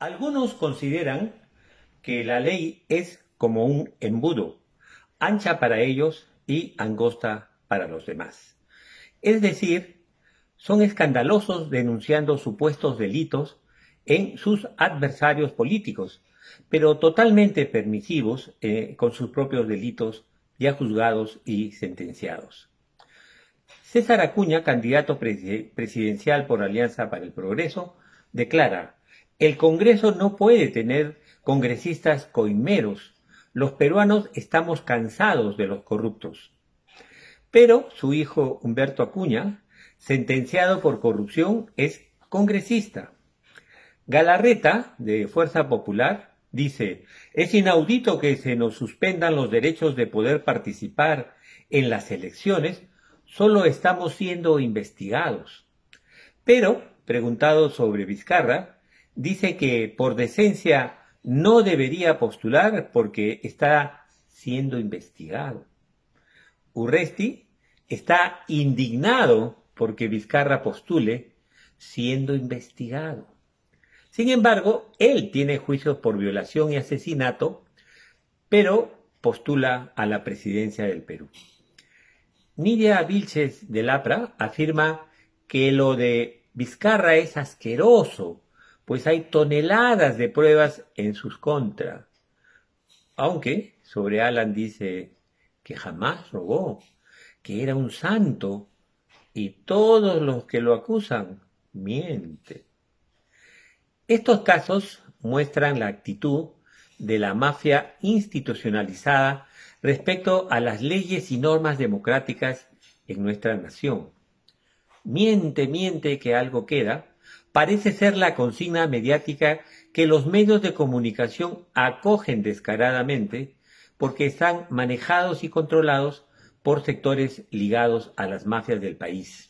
Algunos consideran que la ley es como un embudo, ancha para ellos y angosta para los demás. Es decir, son escandalosos denunciando supuestos delitos en sus adversarios políticos, pero totalmente permisivos eh, con sus propios delitos ya juzgados y sentenciados. César Acuña, candidato presidencial por Alianza para el Progreso, declara, el Congreso no puede tener congresistas coimeros. Los peruanos estamos cansados de los corruptos. Pero su hijo Humberto Acuña, sentenciado por corrupción, es congresista. Galarreta, de Fuerza Popular, dice, es inaudito que se nos suspendan los derechos de poder participar en las elecciones, solo estamos siendo investigados. Pero, preguntado sobre Vizcarra, dice que por decencia no debería postular porque está siendo investigado. Urresti está indignado porque Vizcarra postule siendo investigado. Sin embargo, él tiene juicios por violación y asesinato, pero postula a la presidencia del Perú. Nidia Vilches de Lapra afirma que lo de Vizcarra es asqueroso pues hay toneladas de pruebas en sus contra. Aunque sobre Alan dice que jamás robó, que era un santo, y todos los que lo acusan mienten. Estos casos muestran la actitud de la mafia institucionalizada respecto a las leyes y normas democráticas en nuestra nación. Miente, miente que algo queda, parece ser la consigna mediática que los medios de comunicación acogen descaradamente porque están manejados y controlados por sectores ligados a las mafias del país.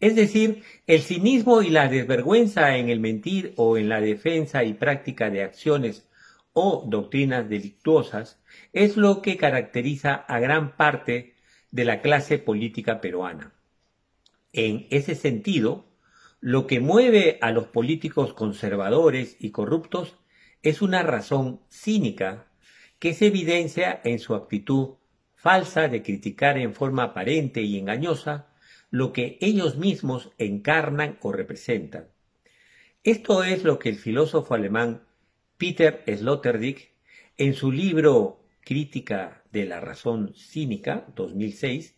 Es decir, el cinismo y la desvergüenza en el mentir o en la defensa y práctica de acciones o doctrinas delictuosas es lo que caracteriza a gran parte de la clase política peruana. En ese sentido, lo que mueve a los políticos conservadores y corruptos es una razón cínica que se evidencia en su actitud falsa de criticar en forma aparente y engañosa lo que ellos mismos encarnan o representan. Esto es lo que el filósofo alemán Peter Sloterdijk, en su libro Crítica de la Razón Cínica, 2006,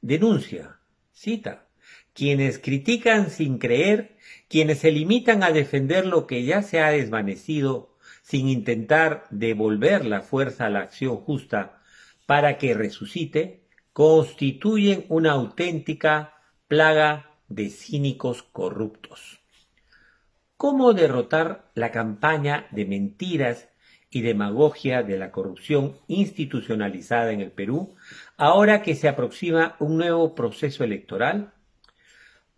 denuncia, cita, quienes critican sin creer, quienes se limitan a defender lo que ya se ha desvanecido, sin intentar devolver la fuerza a la acción justa para que resucite, constituyen una auténtica plaga de cínicos corruptos. ¿Cómo derrotar la campaña de mentiras y demagogia de la corrupción institucionalizada en el Perú ahora que se aproxima un nuevo proceso electoral?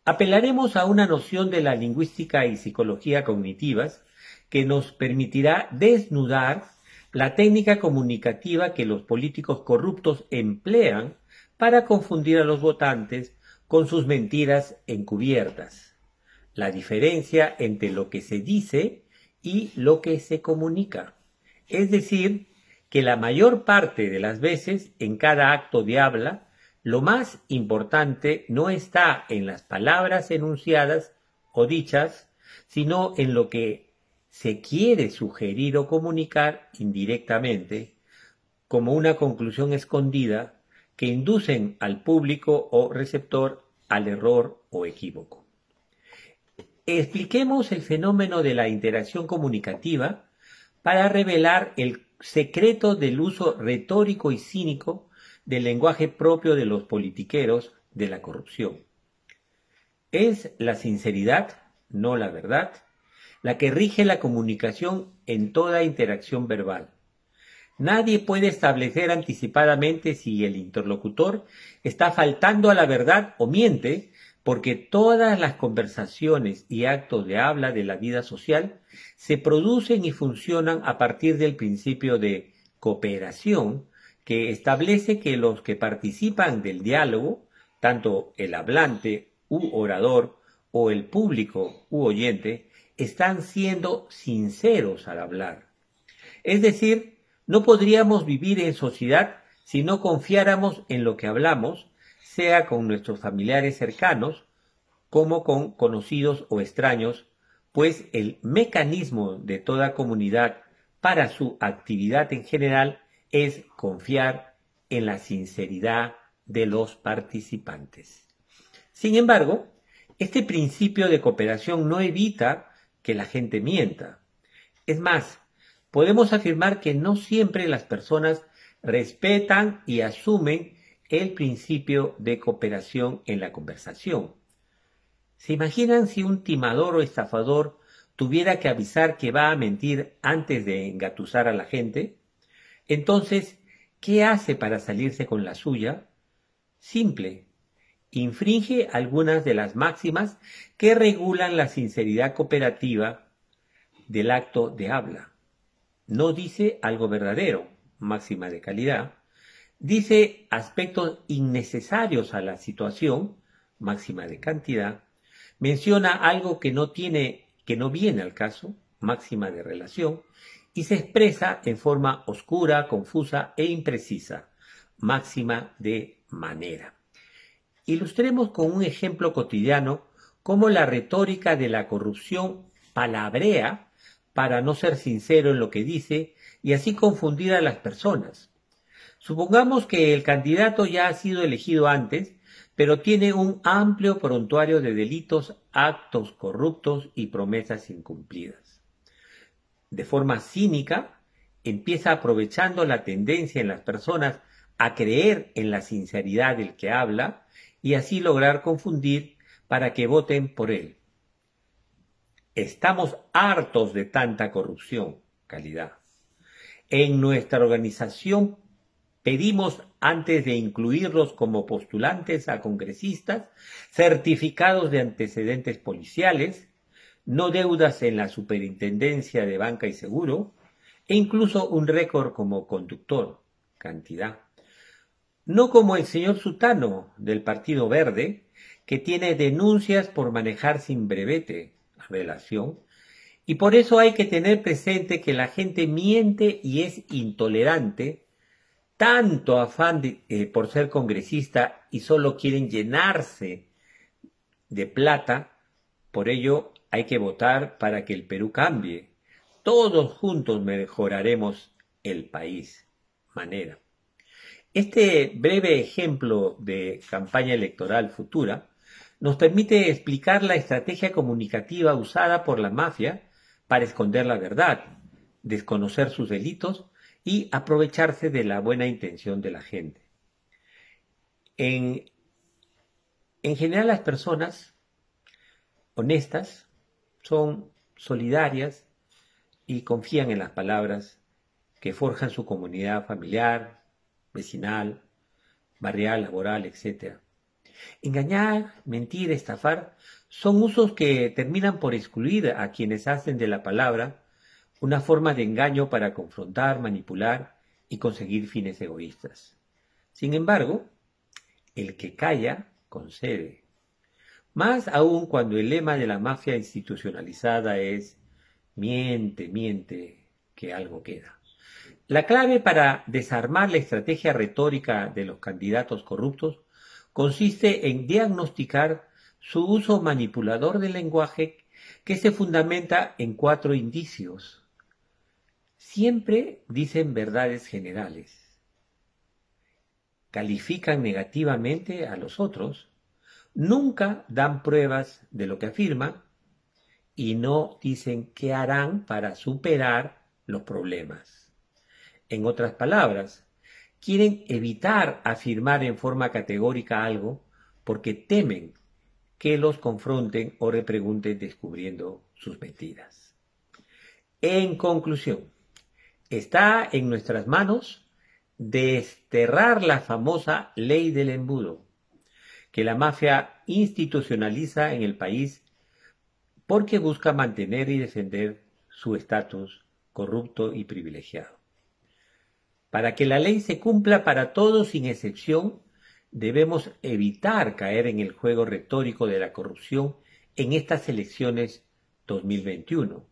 Apelaremos a una noción de la lingüística y psicología cognitivas que nos permitirá desnudar la técnica comunicativa que los políticos corruptos emplean para confundir a los votantes con sus mentiras encubiertas. La diferencia entre lo que se dice y lo que se comunica. Es decir, que la mayor parte de las veces en cada acto de habla lo más importante no está en las palabras enunciadas o dichas, sino en lo que se quiere sugerir o comunicar indirectamente como una conclusión escondida que inducen al público o receptor al error o equívoco. Expliquemos el fenómeno de la interacción comunicativa para revelar el secreto del uso retórico y cínico del lenguaje propio de los politiqueros de la corrupción. Es la sinceridad, no la verdad, la que rige la comunicación en toda interacción verbal. Nadie puede establecer anticipadamente si el interlocutor está faltando a la verdad o miente, porque todas las conversaciones y actos de habla de la vida social se producen y funcionan a partir del principio de cooperación que establece que los que participan del diálogo, tanto el hablante u orador o el público u oyente, están siendo sinceros al hablar. Es decir, no podríamos vivir en sociedad si no confiáramos en lo que hablamos, sea con nuestros familiares cercanos como con conocidos o extraños, pues el mecanismo de toda comunidad para su actividad en general es confiar en la sinceridad de los participantes. Sin embargo, este principio de cooperación no evita que la gente mienta. Es más, podemos afirmar que no siempre las personas respetan y asumen el principio de cooperación en la conversación. ¿Se imaginan si un timador o estafador tuviera que avisar que va a mentir antes de engatusar a la gente? Entonces, ¿qué hace para salirse con la suya? Simple, infringe algunas de las máximas que regulan la sinceridad cooperativa del acto de habla. No dice algo verdadero, máxima de calidad. Dice aspectos innecesarios a la situación, máxima de cantidad. Menciona algo que no tiene, que no viene al caso, máxima de relación y se expresa en forma oscura, confusa e imprecisa, máxima de manera. Ilustremos con un ejemplo cotidiano cómo la retórica de la corrupción palabrea para no ser sincero en lo que dice y así confundir a las personas. Supongamos que el candidato ya ha sido elegido antes, pero tiene un amplio prontuario de delitos, actos corruptos y promesas incumplidas de forma cínica, empieza aprovechando la tendencia en las personas a creer en la sinceridad del que habla y así lograr confundir para que voten por él. Estamos hartos de tanta corrupción, calidad. En nuestra organización pedimos, antes de incluirlos como postulantes a congresistas, certificados de antecedentes policiales, no deudas en la Superintendencia de Banca y Seguro e incluso un récord como conductor, cantidad. No como el señor Sutano del Partido Verde, que tiene denuncias por manejar sin brevete, relación, y por eso hay que tener presente que la gente miente y es intolerante, tanto afán eh, por ser congresista y solo quieren llenarse de plata, por ello hay que votar para que el Perú cambie. Todos juntos mejoraremos el país. Manera. Este breve ejemplo de campaña electoral futura nos permite explicar la estrategia comunicativa usada por la mafia para esconder la verdad, desconocer sus delitos y aprovecharse de la buena intención de la gente. En, en general las personas honestas son solidarias y confían en las palabras que forjan su comunidad familiar, vecinal, barrial, laboral, etc. Engañar, mentir, estafar son usos que terminan por excluir a quienes hacen de la palabra una forma de engaño para confrontar, manipular y conseguir fines egoístas. Sin embargo, el que calla concede. Más aún cuando el lema de la mafia institucionalizada es miente, miente, que algo queda. La clave para desarmar la estrategia retórica de los candidatos corruptos consiste en diagnosticar su uso manipulador del lenguaje que se fundamenta en cuatro indicios. Siempre dicen verdades generales. Califican negativamente a los otros nunca dan pruebas de lo que afirman y no dicen qué harán para superar los problemas. En otras palabras, quieren evitar afirmar en forma categórica algo porque temen que los confronten o repregunten descubriendo sus mentiras. En conclusión, está en nuestras manos desterrar la famosa ley del embudo que la mafia institucionaliza en el país porque busca mantener y defender su estatus corrupto y privilegiado. Para que la ley se cumpla para todos sin excepción, debemos evitar caer en el juego retórico de la corrupción en estas elecciones 2021.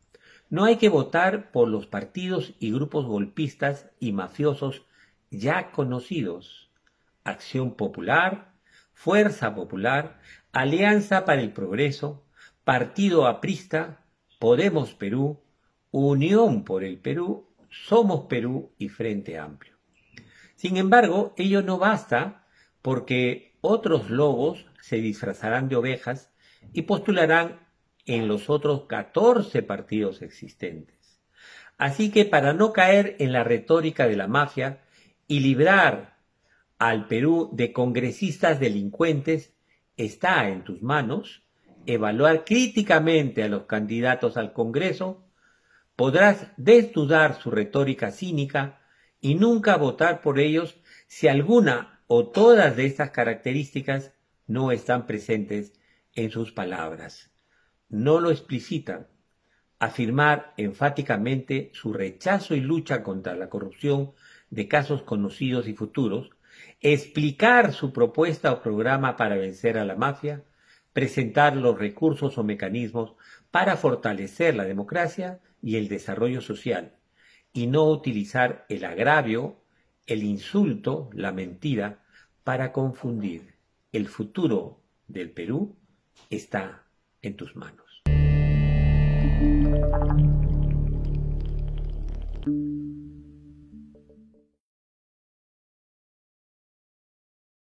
No hay que votar por los partidos y grupos golpistas y mafiosos ya conocidos. Acción Popular, Fuerza Popular, Alianza para el Progreso, Partido Aprista, Podemos Perú, Unión por el Perú, Somos Perú y Frente Amplio. Sin embargo, ello no basta porque otros lobos se disfrazarán de ovejas y postularán en los otros 14 partidos existentes. Así que para no caer en la retórica de la mafia y librar al Perú de congresistas delincuentes está en tus manos evaluar críticamente a los candidatos al Congreso, podrás desnudar su retórica cínica y nunca votar por ellos si alguna o todas de estas características no están presentes en sus palabras. No lo explicitan. Afirmar enfáticamente su rechazo y lucha contra la corrupción de casos conocidos y futuros explicar su propuesta o programa para vencer a la mafia, presentar los recursos o mecanismos para fortalecer la democracia y el desarrollo social, y no utilizar el agravio, el insulto, la mentira, para confundir. El futuro del Perú está en tus manos.